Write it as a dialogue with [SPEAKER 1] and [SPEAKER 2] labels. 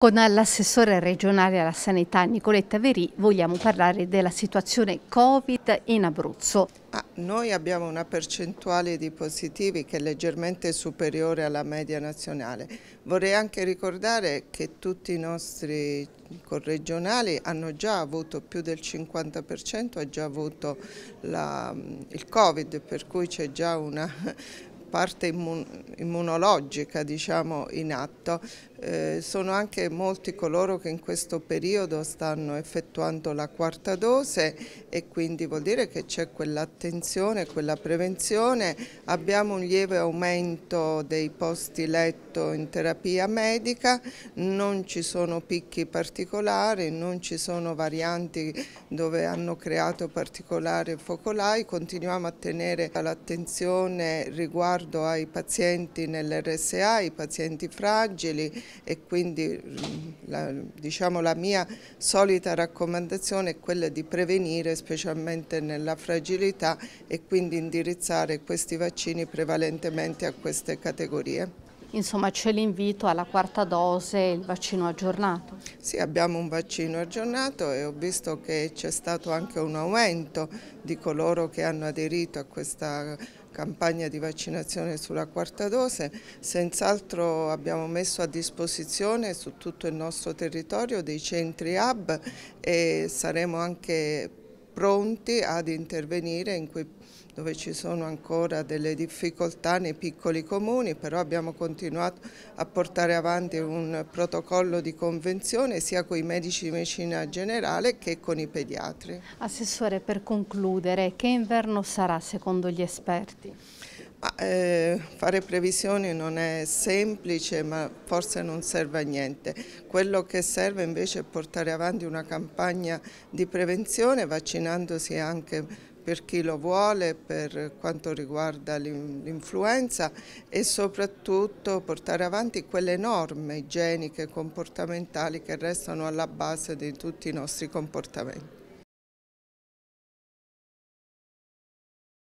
[SPEAKER 1] Con l'assessore regionale alla sanità Nicoletta Verì vogliamo parlare della situazione Covid in Abruzzo.
[SPEAKER 2] Ah, noi abbiamo una percentuale di positivi che è leggermente superiore alla media nazionale. Vorrei anche ricordare che tutti i nostri corregionali hanno già avuto più del 50%, ha già avuto la, il Covid, per cui c'è già una parte immunologica diciamo, in atto, eh, sono anche molti coloro che in questo periodo stanno effettuando la quarta dose e quindi vuol dire che c'è quell'attenzione, quella prevenzione. Abbiamo un lieve aumento dei posti letto in terapia medica, non ci sono picchi particolari, non ci sono varianti dove hanno creato particolari focolai, continuiamo a tenere l'attenzione riguardo ai pazienti nell'RSA, i pazienti fragili, e quindi mm, la, diciamo, la mia solita raccomandazione è quella di prevenire specialmente nella fragilità e quindi indirizzare questi vaccini prevalentemente a queste categorie. Insomma c'è l'invito alla quarta dose, il vaccino aggiornato. Sì, abbiamo un vaccino aggiornato e ho visto che c'è stato anche un aumento di coloro che hanno aderito a questa campagna di vaccinazione sulla quarta dose, senz'altro abbiamo messo a disposizione su tutto il nostro territorio dei centri hub e saremo anche pronti ad intervenire in quei dove ci sono ancora delle difficoltà nei piccoli comuni, però abbiamo continuato a portare avanti un protocollo di convenzione sia con i medici di medicina generale che con i pediatri.
[SPEAKER 1] Assessore, per concludere, che inverno sarà secondo gli esperti?
[SPEAKER 2] Ma, eh, fare previsioni non è semplice ma forse non serve a niente. Quello che serve invece è portare avanti una campagna di prevenzione vaccinandosi anche per chi lo vuole per quanto riguarda l'influenza e soprattutto portare avanti quelle norme igieniche e comportamentali che restano alla base di tutti i nostri comportamenti.